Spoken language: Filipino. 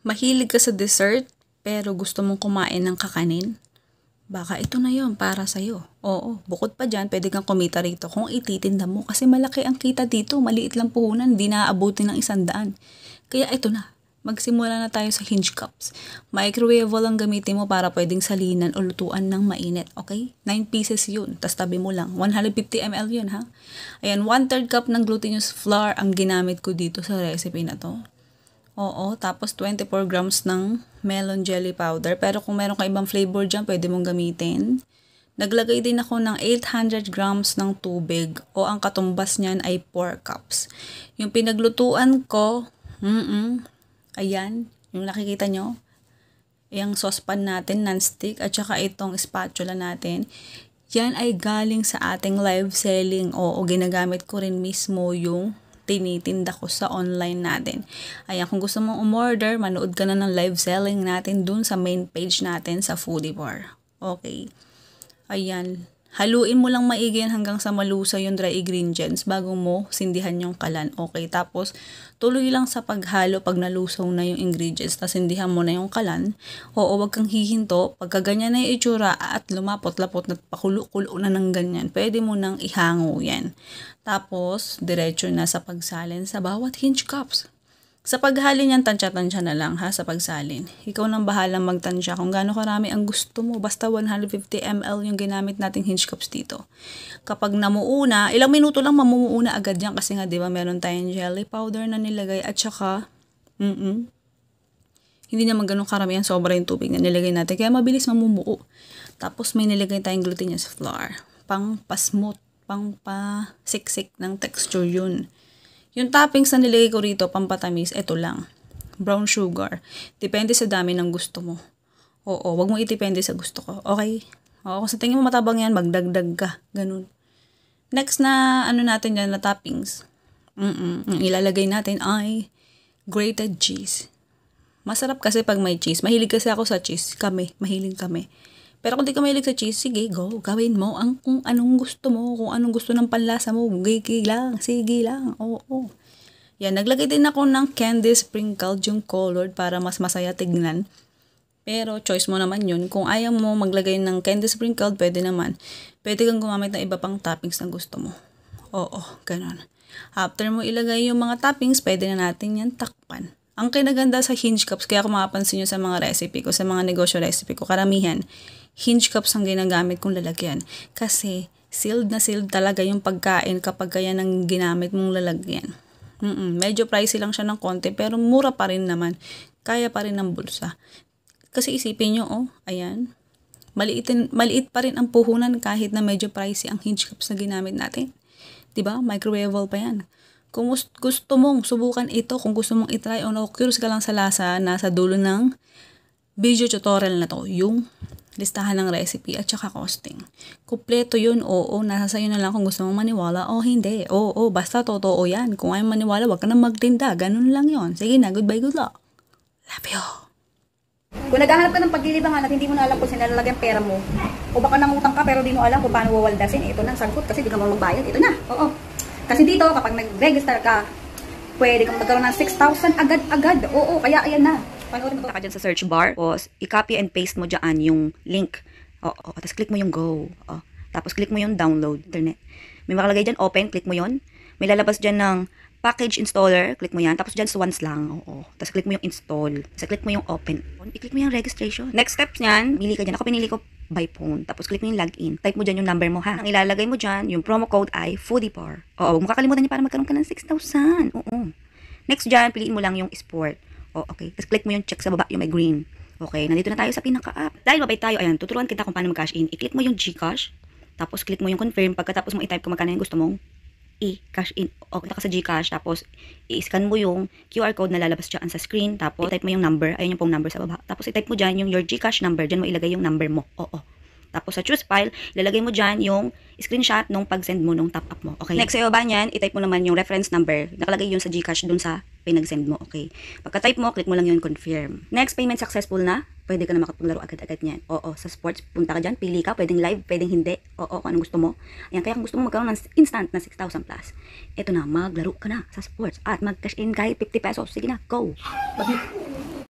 Mahilig ka sa dessert, pero gusto mong kumain ng kakanin? Baka ito na yon para sa'yo. Oo, bukod pa dyan, pwede kang kumita rito kung ititinda mo kasi malaki ang kita dito, maliit lang puhunan, di naaabutin ng isang daan. Kaya ito na, magsimula na tayo sa hinge cups. Microwaveable lang gamitin mo para pwedeng salinan o lutuan ng mainit, okay? 9 pieces yun, tas tabi mo lang. 150 ml yun, ha? Ayan, 1 third cup ng glutinous flour ang ginamit ko dito sa recipe na to. Oo, tapos 24 grams ng melon jelly powder. Pero kung meron ka ibang flavor dyan, pwede mong gamitin. Naglagay din ako ng 800 grams ng tubig o ang katumbas niyan ay 4 cups. Yung pinaglutuan ko, mm ayan, yung nakikita nyo, yung saucepan natin, nonstick, at saka itong spatula natin, yan ay galing sa ating live selling. Oo, ginagamit ko rin mismo yung tinitinda ko sa online natin. Ayan, kung gusto mong umorder, manood ka na ng live selling natin dun sa main page natin sa Foodie Bar. Okay. Ayan. Haluin mo lang maigi hanggang sa malusa yung dry ingredients bago mo sindihan yung kalan. Okay, tapos tuloy lang sa paghalo pag nalusaw na yung ingredients tapos sindihan mo na yung kalan. Oo, wag kang hihinto. Pagka ganyan na yung itsura at lumapot-lapot na pakulo-kulo na ng ganyan, pwede mo nang ihango yan. Tapos, diretso na sa pagsalin sa bawat hinge cups. Sa paghalin niyan, tansya-tansya na lang ha, sa pagsalin. Ikaw nang bahalang magtansya kung gaano karami ang gusto mo. Basta 150 ml yung ginamit nating hinge cups dito. Kapag namuuna, ilang minuto lang mamumuuna agad yan kasi nga 'di ba meron tayong jelly powder na nilagay at saka mm, -mm hindi naman karami karamihan sobra yung tubig na nilagay natin. Kaya mabilis mamumuo. Tapos may nilagay tayong glutinous flour. Pang pasmot, pang pasiksik ng texture yun. Yung toppings na nilagay ko rito, pampatamis, ito lang. Brown sugar. Depende sa dami ng gusto mo. Oo, wag mo itipende sa gusto ko. Okay? Oo, kung sa tingin mo matabang yan, magdagdag ka. Ganun. Next na, ano natin yan, na toppings. Mm-mm. Ilalagay natin ay grated cheese. Masarap kasi pag may cheese. Mahilig kasi ako sa cheese. Kami, mahilig kami. Pero kung di ka mahilig sa cheese, sige, go. Gawin mo ang kung anong gusto mo, kung anong gusto ng panlasa mo. Gigi lang, sige lang. Oo, oo. Yan, naglagay din ako ng candy sprinkled yung colored para mas masaya tignan. Pero choice mo naman yun. Kung ayaw mo maglagay ng candy sprinkled, pwede naman. Pwede kang gumamit ng iba pang toppings na gusto mo. Oo, ganun. After mo ilagay yung mga toppings, pwede na natin yan takpan. Ang kinaganda sa hinge cups, kaya kung makapansin nyo sa mga recipe ko, sa mga negosyo recipe ko, karamihan, hinge cups ang ginagamit kong lalagyan. Kasi sealed na sealed talaga yung pagkain kapag kaya ang ginamit mong lalagyan. Mm-mm, medyo pricey lang siya ng konti pero mura pa rin naman. Kaya pa rin ng bulsa. Kasi isipin nyo, oh, ayan. Maliit, maliit pa rin ang puhunan kahit na medyo pricey ang hinge cups na ginamit natin. 'Di ba? Microwaveable pa yan. Kung gusto mong subukan ito, kung gusto mong itry o oh no, curious ka lang sa lasa, nasa dulo ng video tutorial na to, yung listahan ng recipe at saka costing. Kumpleto yun, oo, nasa sa'yo na lang kung gusto mong maniwala o oh, hindi. Oo, oo, basta totoo yan. Kung ayaw maniwala, huwag ka na magtinda. Ganun lang yon. Sige na, goodbye, good luck. Love you. Kung naghahanap ka ng paglilibangan at hindi mo na alam kung saan nalalagay pera mo, o baka namutang ka pero di mo alam kung paano wawaldasin, ito na ang sagot kasi di ka magbayad. Ito na, oo. Kasi dito, kapag nag-register ka, pwede kang magkaroon ng 6,000 agad-agad. Oo, kaya ayan na. Punta ka dyan sa search bar, O, i-copy and paste mo dyan yung link. O, o, oh, tapos click mo yung go. O, tapos click mo yung download internet. May makalagay dyan open, click mo yon. May lalabas dyan ng package installer, click mo yan. Tapos dyan once lang, O, o. Tapos click mo yung install. Tapos click mo yung open. I-click mo yung registration. Next step niyan, pili ka dyan. Ako pinili ko by phone. Tapos click mo yung login. Type mo dyan yung number mo ha. Ang ilalagay mo dyan, yung promo code ay Foodipar. Oo, huwag mo kakalimutan niya para magkaroon ka ng 6,000. Oo. Next dyan, piliin mo lang yung sport. O, oh, okay. Tapos click mo yung check sa baba, yung may green. Okay, nandito na tayo sa pinaka-app. Dahil mabait tayo, ayan, tuturuan kita kung paano mag-cash in. I-click mo yung Gcash, tapos click mo yung confirm. Pagkatapos mo i-type kung magkano yung gusto mong i-cash in. Okay, ka sa Gcash, tapos i-scan mo yung QR code na lalabas dyan sa screen. Tapos i-type mo yung number, ayun yung pong number sa baba. Tapos i-type mo dyan yung your Gcash number, dyan mo ilagay yung number mo. Oo. Tapos sa choose file, ilalagay mo dyan yung screenshot nung pag-send mo nung top up mo. Okay? Next sa iyo ba niyan, itype mo naman yung reference number. Nakalagay yun sa Gcash dun sa pinag-send mo, okay. Pagka-type mo, click mo lang yun, confirm. Next, payment successful na. Pwede ka na makapaglaro agad-agad niyan. Oo, sa sports, punta ka dyan, pili ka, pwedeng live, pwedeng hindi. Oo, kung anong gusto mo. Ayan, kaya kung gusto mo magkaroon ng instant na 6,000 plus, eto na, maglaro ka na sa sports at mag-cash in kahit 50 pesos. Sige na, go!